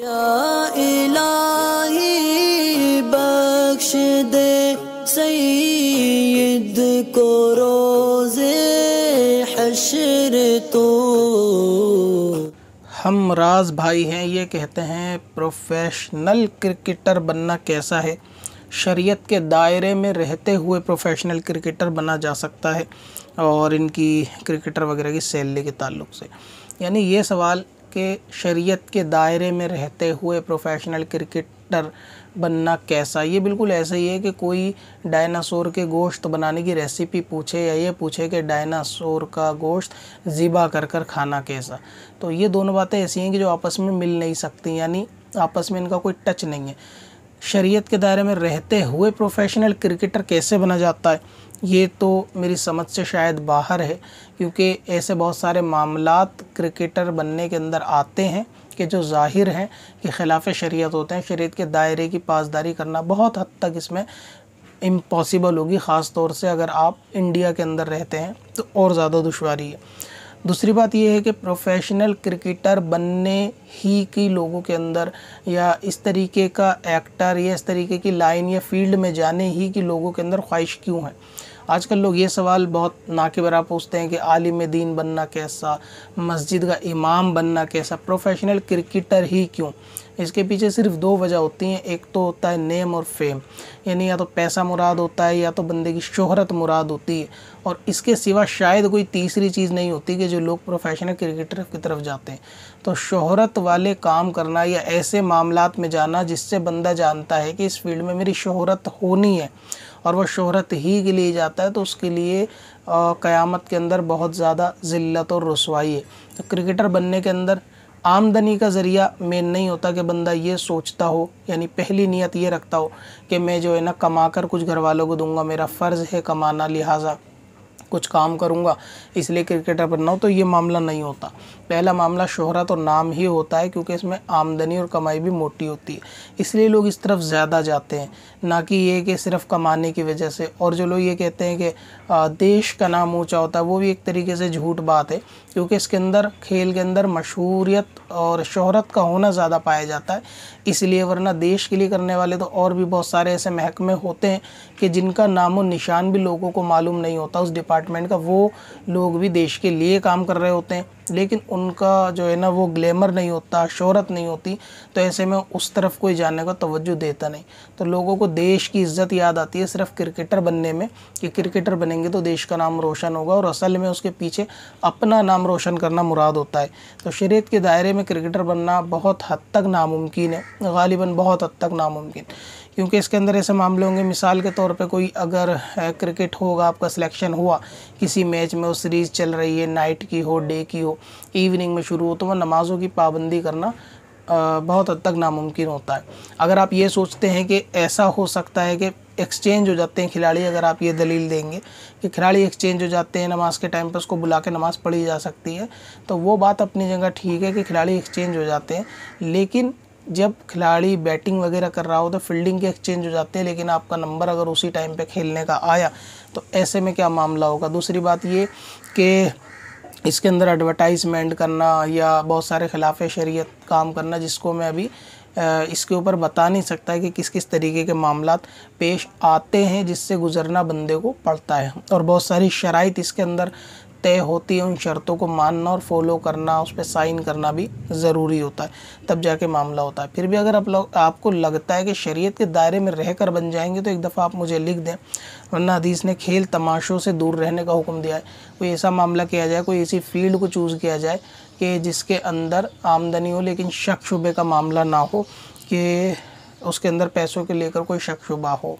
तो हम राज भाई हैं ये कहते हैं प्रोफेशनल क्रिकेटर बनना कैसा है शरीयत के दायरे में रहते हुए प्रोफेशनल क्रिकेटर बना जा सकता है और इनकी क्रिकेटर वगैरह की सैलरी के ताल्लुक से यानी ये सवाल के शरीयत के दायरे में रहते हुए प्रोफेशनल क्रिकेटर बनना कैसा ये बिल्कुल ऐसे ही है कि कोई डायनासोर के गोश्त बनाने की रेसिपी पूछे या ये पूछे कि डायनासोर का गोश्त ज़िबा कर कर खाना कैसा तो ये दोनों बातें ऐसी हैं कि जो आपस में मिल नहीं सकती यानी आपस में इनका कोई टच नहीं है शरीयत के दायरे में रहते हुए प्रोफेशनल क्रिकेटर कैसे बना जाता है ये तो मेरी समझ से शायद बाहर है क्योंकि ऐसे बहुत सारे मामलात क्रिकेटर बनने के अंदर आते हैं कि जो जाहिर हैं कि खिलाफ शरीयत होते हैं शरीयत के दायरे की पासदारी करना बहुत हद तक इसमें इम्पॉसिबल होगी ख़ास तौर से अगर आप इंडिया के अंदर रहते हैं तो और ज़्यादा दुशारी है दूसरी बात यह है कि प्रोफेशनल क्रिकेटर बनने ही की लोगों के अंदर या इस तरीके का एक्टर या इस तरीके की लाइन या फील्ड में जाने ही की लोगों के अंदर ख्वाहिश क्यों है आजकल लोग ये सवाल बहुत ना के बरा पूछते हैं कि आलिम दीन बनना कैसा मस्जिद का इमाम बनना कैसा प्रोफेशनल क्रिकेटर ही क्यों इसके पीछे सिर्फ दो वजह होती हैं एक तो होता है नेम और फेम यानी या तो पैसा मुराद होता है या तो बंदे की शोहरत मुराद होती है और इसके सिवा शायद कोई तीसरी चीज़ नहीं होती कि जो लोग प्रोफेशनल क्रिकेटर की तरफ जाते हैं तो शोहरत वाले काम करना या ऐसे मामला में जाना जिससे बंदा जानता है कि इस फील्ड में मेरी शोहरत होनी है और वह शोहरत ही के लिए जाता है तो उसके लिए क़यामत के अंदर बहुत ज़्यादा ज़िल्लत और रसवाई है तो क्रिकेटर बनने के अंदर आमदनी का ज़रिया मेन नहीं होता कि बंदा ये सोचता हो यानी पहली नीयत ये रखता हो कि मैं जो है ना कमा कर कुछ घर वालों को दूंगा मेरा फ़र्ज़ है कमाना लिहाजा कुछ काम करूँगा इसलिए क्रिकेटर बनना हो तो ये मामला नहीं होता पहला मामला शोहरत और नाम ही होता है क्योंकि इसमें आमदनी और कमाई भी मोटी होती है इसलिए लोग इस तरफ ज़्यादा जाते हैं ना कि ये कि सिर्फ कमाने की वजह से और जो लोग ये कहते हैं कि देश का नाम ऊँचा होता है वो भी एक तरीके से झूठ बात है क्योंकि इसके अंदर खेल के अंदर मशहूरियत और शोहरत का होना ज़्यादा पाया जाता है इसलिए वरना देश के लिए करने वाले तो और भी बहुत सारे ऐसे महकमे होते हैं कि जिनका नाम और निशान भी लोगों को मालूम नहीं होता उस डिपार्टमेंट का वो लोग भी देश के लिए काम कर रहे होते हैं लेकिन उनका जो है ना वो ग्लैमर नहीं होता शोहरत नहीं होती तो ऐसे में उस तरफ कोई जाने का तवज्जो देता नहीं तो लोगों को देश की इज्जत याद आती है सिर्फ क्रिकेटर बनने में कि क्रिकेटर बनेंगे तो देश का नाम रोशन होगा और असल में उसके पीछे अपना नाम रोशन करना मुराद होता है तो शरीत के दायरे में क्रिकेटर बनना बहुत हद तक नामुमकिन है गालिबा बहुत हद तक नामुमकिन क्योंकि इसके अंदर ऐसे मामले होंगे मिसाल के तौर पे कोई अगर क्रिकेट होगा आपका सिलेक्शन हुआ किसी मैच में वो सीरीज़ चल रही है नाइट की हो डे की हो इवनिंग में शुरू हो तो वह नमाज़ों की पाबंदी करना बहुत हद तक नामुमकिन होता है अगर आप ये सोचते हैं कि ऐसा हो सकता है कि एक्सचेंज हो जाते हैं खिलाड़ी अगर आप ये दलील देंगे कि खिलाड़ी एक्सचेंज हो जाते हैं नमाज के टाइम पर उसको बुला के नमाज़ पढ़ी जा सकती है तो वो बात अपनी जगह ठीक है कि खिलाड़ी एक्सचेंज हो जाते हैं लेकिन जब खिलाड़ी बैटिंग वगैरह कर रहा हो तो फील्डिंग के एक्सचेंज हो जाते हैं लेकिन आपका नंबर अगर उसी टाइम पर खेलने का आया तो ऐसे में क्या मामला होगा दूसरी बात ये कि इसके अंदर एडवर्टाइजमेंट करना या बहुत सारे खिलाफ शरीयत काम करना जिसको मैं अभी इसके ऊपर बता नहीं सकता कि किस किस तरीके के मामला पेश आते हैं जिससे गुज़रना बंदे को पड़ता है और बहुत सारी शराइ इसके अंदर तय होती है उन शर्तों को मानना और फॉलो करना उस पर साइन करना भी ज़रूरी होता है तब जाके मामला होता है फिर भी अगर आप लोग आपको लगता है कि शरीयत के दायरे में रह कर बन जाएंगे तो एक दफ़ा आप मुझे लिख दें वरना हदीस ने खेल तमाशों से दूर रहने का हुक्म दिया है कोई ऐसा मामला किया जाए कोई ऐसी फील्ड को चूज़ किया जाए कि जिसके अंदर आमदनी हो लेकिन शक शुबे का मामला ना हो कि उसके अंदर पैसों के लेकर कोई शक शुबा हो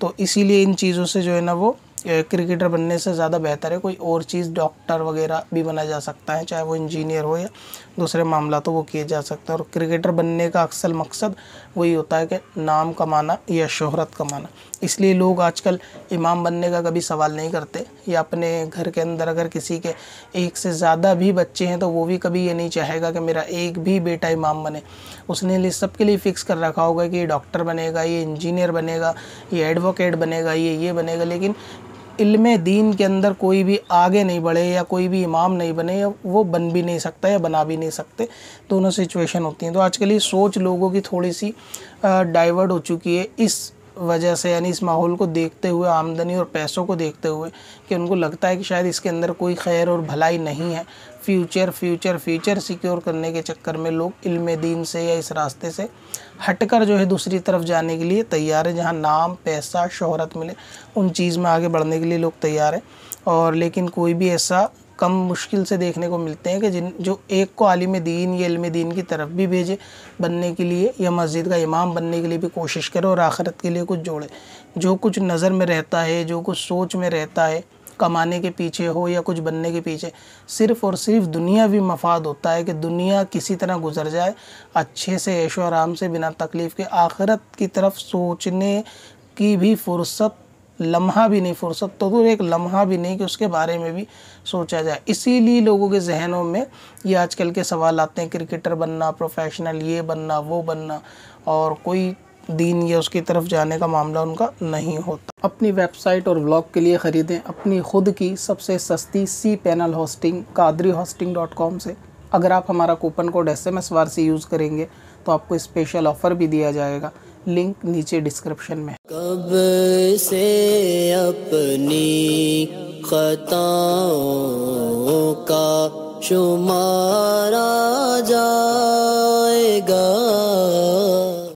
तो इसीलिए इन चीज़ों से जो है ना वो क्रिकेटर बनने से ज़्यादा बेहतर है कोई और चीज़ डॉक्टर वगैरह भी बना जा सकता है चाहे वो इंजीनियर हो या दूसरे मामला तो वो किए जा सकते हैं और क्रिकेटर बनने का अक्सर मकसद वही होता है कि नाम कमाना या शोहरत कमाना इसलिए लोग आजकल इमाम बनने का कभी सवाल नहीं करते या अपने घर के अंदर अगर किसी के एक से ज़्यादा भी बच्चे हैं तो वो भी कभी ये नहीं चाहेगा कि मेरा एक भी बेटा इमाम बने उसने लिए सबके लिए फ़िक्स कर रखा होगा कि ये डॉक्टर बनेगा ये इंजीनियर बनेगा ये एडवोकेट बनेगा ये ये बनेगा लेकिन इल्म दीन के अंदर कोई भी आगे नहीं बढ़े या कोई भी इमाम नहीं बने या वो बन भी नहीं सकता या बना भी नहीं सकते दोनों सिचुएशन होती हैं तो आजकल ये सोच लोगों की थोड़ी सी डाइवर्ट हो चुकी है इस वजह से यानी इस माहौल को देखते हुए आमदनी और पैसों को देखते हुए कि उनको लगता है कि शायद इसके अंदर कोई खैर और भलाई नहीं है फ्यूचर फ्यूचर फ्यूचर सिक्योर करने के चक्कर में लोग इल्म दीन से या इस रास्ते से हटकर जो है दूसरी तरफ जाने के लिए तैयार है जहाँ नाम पैसा शोहरत मिले उन चीज़ में आगे बढ़ने के लिए लोग तैयार हैं और लेकिन कोई भी ऐसा कम मुश्किल से देखने को मिलते हैं कि जिन जो एक को आलिम दीन या इल्म दीन की तरफ भी भेजे बनने के लिए या मस्जिद का इमाम बनने के लिए भी कोशिश करे और आखिरत के लिए कुछ जोड़े जो कुछ नज़र में रहता है जो कुछ सोच में रहता है कमाने के पीछे हो या कुछ बनने के पीछे सिर्फ़ और सिर्फ दुनिया भी मफाद होता है कि दुनिया किसी तरह गुजर जाए अच्छे से ऐशो आराम से बिना तकलीफ़ के आखिरत की तरफ सोचने की भी फुर्सत लम्हा भी नहीं फुर्सत तो दूर एक लम्हा भी नहीं कि उसके बारे में भी सोचा जाए इसीलिए लोगों के जहनों में ये आजकल के सवाल आते हैं क्रिकेटर बनना प्रोफेशनल ये बनना वो बनना और कोई दीन या उसकी तरफ जाने का मामला उनका नहीं होता अपनी वेबसाइट और ब्लॉग के लिए ख़रीदें अपनी खुद की सबसे सस्ती c panel hosting Qadri hosting dot com से अगर आप हमारा coupon code S M S वार से यूज़ करेंगे तो आपको स्पेशल ऑफ़र भी दिया जाएगा लिंक नीचे डिस्क्रिप्शन में कब से अपनी खताओं का शुमार